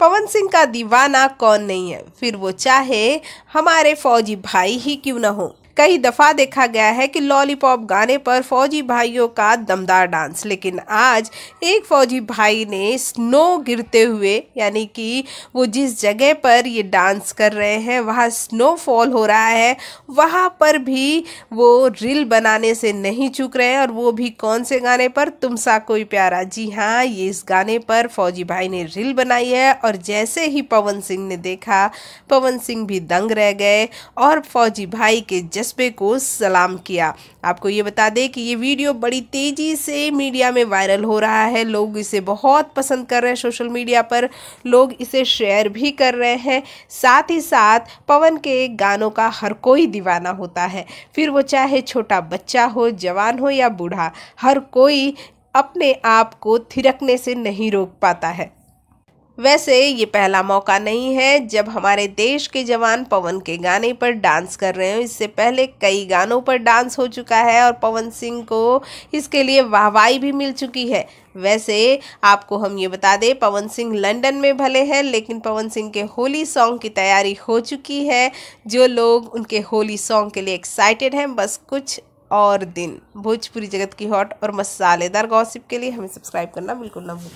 पवन सिंह का दीवाना कौन नहीं है फिर वो चाहे हमारे फौजी भाई ही क्यों ना हो कई दफ़ा देखा गया है कि लॉलीपॉप गाने पर फौजी भाइयों का दमदार डांस लेकिन आज एक फौजी भाई ने स्नो गिरते हुए यानी कि वो जिस जगह पर ये डांस कर रहे हैं वहाँ स्नो फॉल हो रहा है वहाँ पर भी वो रील बनाने से नहीं चूक रहे हैं और वो भी कौन से गाने पर तुमसा कोई प्यारा जी हाँ ये इस गाने पर फौजी भाई ने रील बनाई है और जैसे ही पवन सिंह ने देखा पवन सिंह भी दंग रह गए और फौजी भाई के जस जज्बे को सलाम किया आपको ये बता दें कि ये वीडियो बड़ी तेज़ी से मीडिया में वायरल हो रहा है लोग इसे बहुत पसंद कर रहे हैं सोशल मीडिया पर लोग इसे शेयर भी कर रहे हैं साथ ही साथ पवन के गानों का हर कोई दीवाना होता है फिर वो चाहे छोटा बच्चा हो जवान हो या बूढ़ा हर कोई अपने आप को थिरकने से नहीं रोक पाता है वैसे ये पहला मौका नहीं है जब हमारे देश के जवान पवन के गाने पर डांस कर रहे हो इससे पहले कई गानों पर डांस हो चुका है और पवन सिंह को इसके लिए वाहवाही भी मिल चुकी है वैसे आपको हम ये बता दें पवन सिंह लंदन में भले हैं लेकिन पवन सिंह के होली सॉन्ग की तैयारी हो चुकी है जो लोग उनके होली सॉन्ग के लिए एक्साइटेड हैं बस कुछ और दिन भोजपुरी जगत की हॉट और मसालेदार गॉसिप के लिए हमें सब्सक्राइब करना बिल्कुल ना भूलें